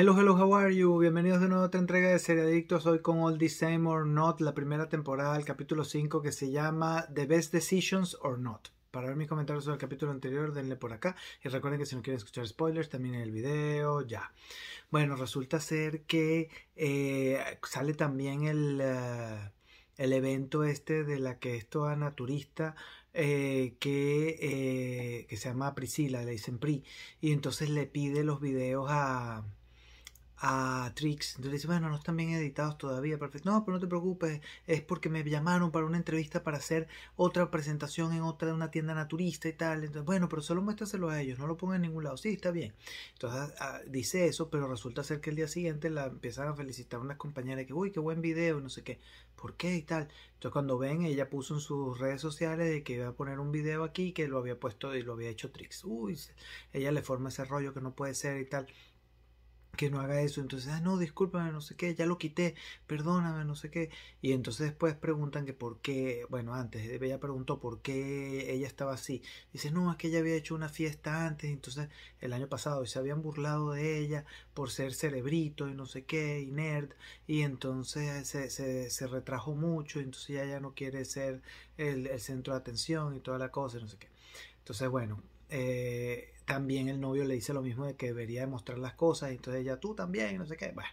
Hello, hello, how are you? Bienvenidos de nuevo a otra entrega de Adictos. Hoy con All the Same or Not, la primera temporada, el capítulo 5 que se llama The Best Decisions or Not. Para ver mis comentarios sobre el capítulo anterior, denle por acá. Y recuerden que si no quieren escuchar spoilers, también en el video, ya. Bueno, resulta ser que eh, sale también eh, el, evento este de la que es toda naturista. Eh, que, se llama Priscila, le dicen Pri, y entonces le pide los videos a, a Trix. Entonces dice, bueno, no están bien editados todavía, perfecto. No, pero no te preocupes, es porque me llamaron para una entrevista para hacer otra presentación en otra, de una tienda naturista y tal. Entonces, bueno, pero solo muéstraselo a ellos, no lo pongan en ningún lado. Sí, está bien. Entonces ah, dice eso, pero resulta ser que el día siguiente la empiezan a felicitar unas compañeras que, uy, qué buen video, no sé qué. ¿Por qué y tal? Entonces cuando ven, ella puso en sus redes sociales de que iba a poner un video aquí que lo había puesto y lo había hecho Trix. Uy, ella le forma ese rollo que no puede ser y tal que no haga eso. Entonces, ah, no, discúlpame, no sé qué, ya lo quité, perdóname, no sé qué. Y entonces después preguntan que por qué, bueno, antes eh, ella preguntó por qué ella estaba así. Dice, no, es que ella había hecho una fiesta antes, entonces el año pasado y se habían burlado de ella por ser cerebrito y no sé qué, y nerd, y entonces se, se, se retrajo mucho, entonces ya, ya no quiere ser el, el, centro de atención y toda la cosa, no sé qué. Entonces, bueno, eh, también el novio le dice lo mismo de que debería demostrar las cosas, entonces ella tú también, no sé qué. Bueno,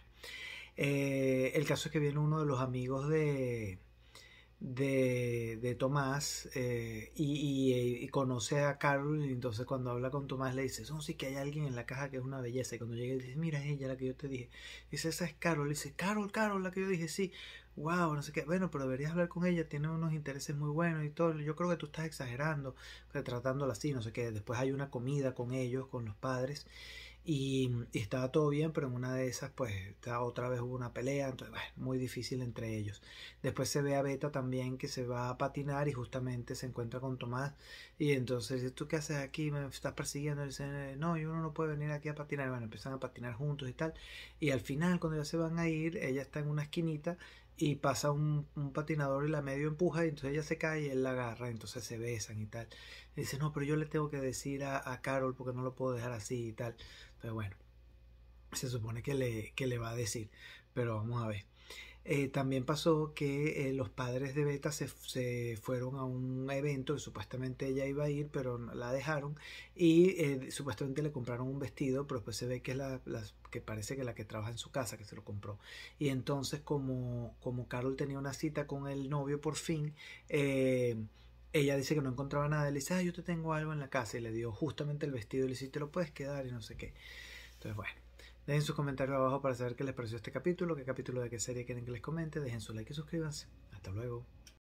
eh, el caso es que viene uno de los amigos de, de, de Tomás eh, y, y, y, conoce a Carol y entonces cuando habla con Tomás le dice son sí que hay alguien en la caja que es una belleza y cuando llega y dice, mira, es ella la que yo te dije, dice, esa es Carol, le dice, Carol, Carol, la que yo dije, sí, wow, no sé qué, bueno, pero deberías hablar con ella, tiene unos intereses muy buenos y todo, yo creo que tú estás exagerando, tratándola así, no sé qué, después hay una comida con ellos, con los padres y, estaba todo bien, pero en una de esas, pues otra vez hubo una pelea, entonces, bueno, muy difícil entre ellos. Después se ve a Beta también que se va a patinar y justamente se encuentra con Tomás. Y entonces, ¿tú qué haces aquí? ¿Me estás persiguiendo? Y dicen no, yo no puede venir aquí a patinar. Bueno, empiezan a patinar juntos y tal. Y al final, cuando ya se van a ir, ella está en una esquinita y pasa un, patinador y la medio empuja y entonces ella se cae y él la agarra, entonces se besan y tal. dice, no, pero yo le tengo que decir a, Carol porque no lo puedo dejar así y tal. Entonces, bueno, se supone que le, que le va a decir, pero vamos a ver. Eh, también pasó que eh, los padres de Beta se, fueron a un evento que supuestamente ella iba a ir, pero la dejaron y eh, supuestamente le compraron un vestido, pero después se ve que es la, que parece que la que trabaja en su casa que se lo compró. Y entonces como, como Carol tenía una cita con el novio por fin, ella dice que no encontraba nada, le dice, ah, yo te tengo algo en la casa y le dio justamente el vestido y le dice, te lo puedes quedar y no sé qué. Entonces, bueno. Dejen sus comentarios abajo para saber qué les pareció este capítulo, qué capítulo de qué serie quieren que les comente. Dejen su like y suscríbanse. Hasta luego.